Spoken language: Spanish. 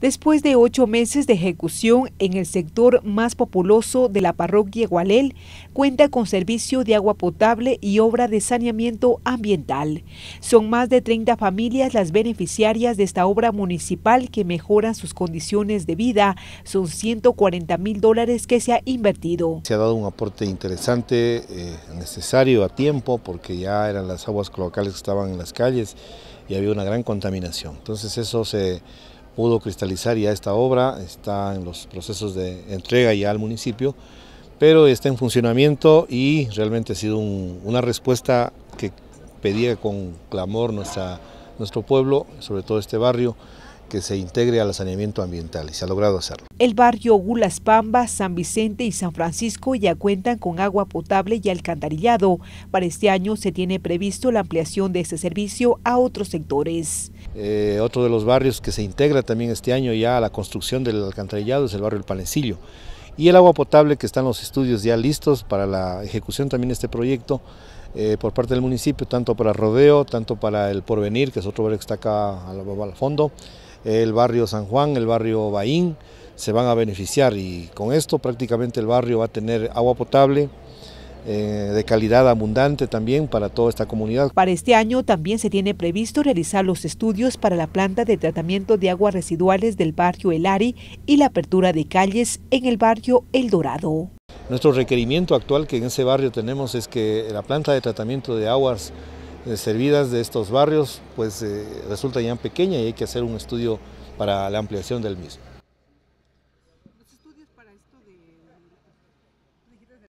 Después de ocho meses de ejecución en el sector más populoso de la parroquia Gualel, cuenta con servicio de agua potable y obra de saneamiento ambiental. Son más de 30 familias las beneficiarias de esta obra municipal que mejoran sus condiciones de vida. Son 140 mil dólares que se ha invertido. Se ha dado un aporte interesante, eh, necesario a tiempo, porque ya eran las aguas cloacales que estaban en las calles y había una gran contaminación. Entonces eso se pudo cristalizar ya esta obra, está en los procesos de entrega ya al municipio, pero está en funcionamiento y realmente ha sido una respuesta que pedía con clamor nuestra, nuestro pueblo, sobre todo este barrio que se integre al saneamiento ambiental y se ha logrado hacerlo. El barrio Gulas Pamba, San Vicente y San Francisco ya cuentan con agua potable y alcantarillado. Para este año se tiene previsto la ampliación de este servicio a otros sectores. Eh, otro de los barrios que se integra también este año ya a la construcción del alcantarillado es el barrio El Palencillo. Y el agua potable que están los estudios ya listos para la ejecución también de este proyecto eh, por parte del municipio, tanto para Rodeo, tanto para el Porvenir, que es otro barrio que está acá al fondo, el barrio San Juan, el barrio Baín, se van a beneficiar y con esto prácticamente el barrio va a tener agua potable, eh, de calidad abundante también para toda esta comunidad. Para este año también se tiene previsto realizar los estudios para la planta de tratamiento de aguas residuales del barrio El Ari y la apertura de calles en el barrio El Dorado. Nuestro requerimiento actual que en ese barrio tenemos es que la planta de tratamiento de aguas eh, servidas de estos barrios, pues eh, resulta ya pequeña y hay que hacer un estudio para la ampliación del mismo.